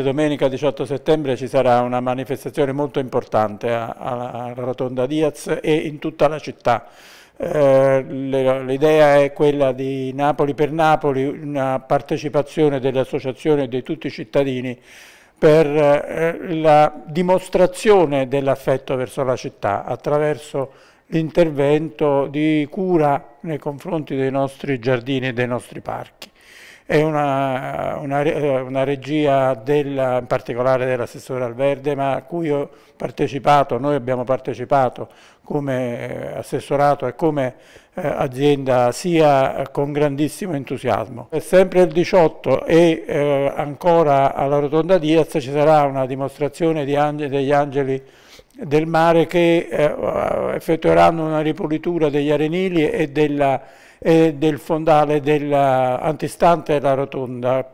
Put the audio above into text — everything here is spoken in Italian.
Domenica 18 settembre ci sarà una manifestazione molto importante alla Rotonda Diaz e in tutta la città. Eh, l'idea è quella di Napoli per Napoli, una partecipazione dell'associazione e di tutti i cittadini per eh, la dimostrazione dell'affetto verso la città attraverso l'intervento di cura nei confronti dei nostri giardini e dei nostri parchi è una, una, eh, una regia della, in particolare dell'assessore Alverde, ma a cui ho partecipato, noi abbiamo partecipato come eh, assessorato e come eh, azienda sia con grandissimo entusiasmo. E sempre il 18 e eh, ancora alla Rotonda Diaz ci sarà una dimostrazione di ange, degli angeli del mare che eh, effettueranno una ripulitura degli arenili e della e del fondale dell'antistante la rotonda.